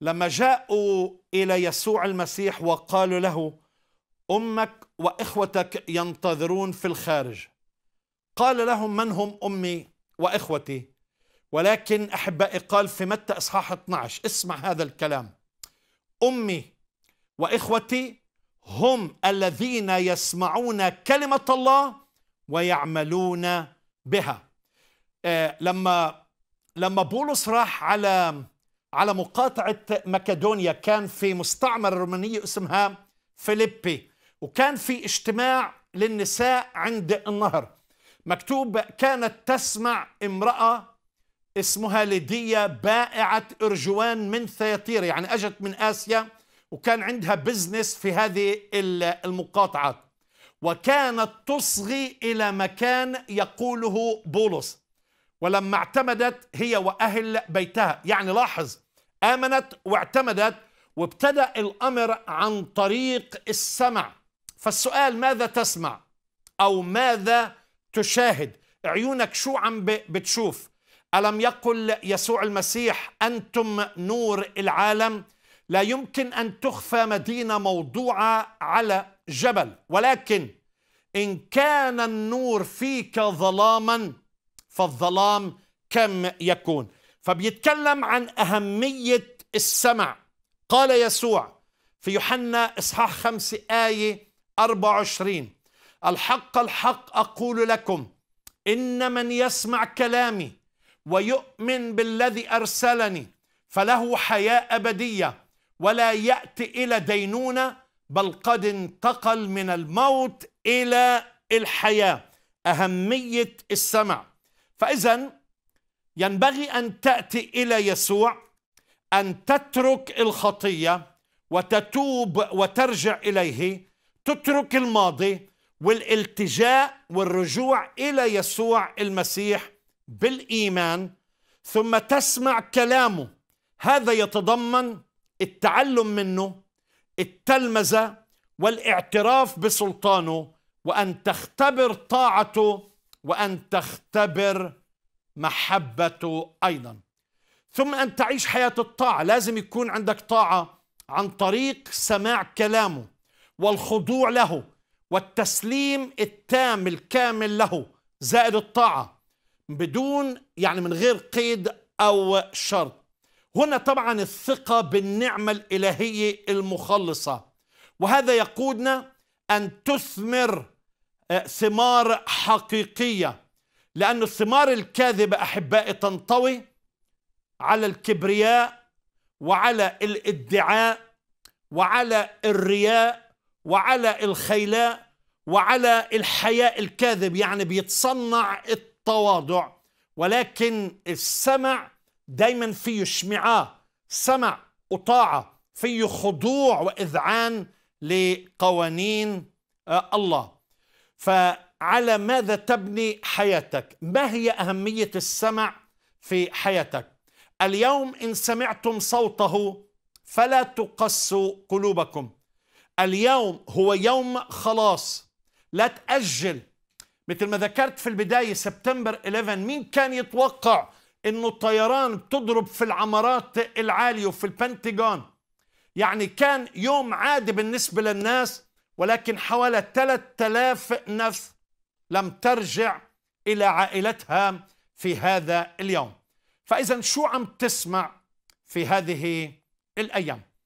لما جاءوا إلى يسوع المسيح وقالوا له أمك وإخوتك ينتظرون في الخارج قال لهم من هم أمي وإخوتي ولكن أحبائي قال في متى إصحاح 12 اسمع هذا الكلام أمي وإخوتي هم الذين يسمعون كلمة الله ويعملون بها آه، لما لما بولس راح على على مقاطعة مكدونيا كان في مستعمرة رومانية اسمها فيليبي وكان في اجتماع للنساء عند النهر مكتوب كانت تسمع امرأة اسمها ليديا بائعة أرجوان من ثياتيرا يعني أجت من آسيا وكان عندها بزنس في هذه المقاطعة وكانت تصغي إلى مكان يقوله بولس ولما اعتمدت هي وأهل بيتها يعني لاحظ آمنت واعتمدت وابتدأ الأمر عن طريق السمع فالسؤال ماذا تسمع أو ماذا تشاهد عيونك شو عم بتشوف ألم يقل يسوع المسيح أنتم نور العالم لا يمكن أن تخفى مدينة موضوعة على جبل ولكن إن كان النور فيك ظلاما فالظلام كم يكون فبيتكلم عن أهمية السمع قال يسوع في يوحنا إصحاح 5 آية 24 الحق الحق أقول لكم إن من يسمع كلامي ويؤمن بالذي أرسلني فله حياة أبدية ولا يأتي إلى دينونة بل قد انتقل من الموت إلى الحياة أهمية السمع فإذا ينبغي أن تأتي إلى يسوع أن تترك الخطية وتتوب وترجع إليه تترك الماضي والالتجاء والرجوع إلى يسوع المسيح بالإيمان ثم تسمع كلامه هذا يتضمن التعلم منه التلمذة والاعتراف بسلطانه وأن تختبر طاعته وأن تختبر محبته أيضا ثم أن تعيش حياة الطاعة لازم يكون عندك طاعة عن طريق سماع كلامه والخضوع له والتسليم التام الكامل له زائد الطاعة بدون يعني من غير قيد أو شرط هنا طبعا الثقة بالنعمة الإلهية المخلصة وهذا يقودنا أن تثمر أه، ثمار حقيقية لأن الثمار الكاذبة أحبائي تنطوي على الكبرياء وعلى الادعاء وعلى الرياء وعلى الخيلاء وعلى الحياء الكاذب يعني بيتصنع التواضع ولكن السمع دايما فيه شمعاه سمع وطاعة فيه خضوع وإذعان لقوانين أه، الله فعلى ماذا تبني حياتك ما هي أهمية السمع في حياتك اليوم إن سمعتم صوته فلا تقسوا قلوبكم اليوم هو يوم خلاص لا تأجل مثل ما ذكرت في البداية سبتمبر 11 مين كان يتوقع انه الطيران بتضرب في العمارات العالية وفي البنتاجون يعني كان يوم عادي بالنسبة للناس ولكن حوالي 3000 نفس لم ترجع إلى عائلتها في هذا اليوم فإذا شو عم تسمع في هذه الأيام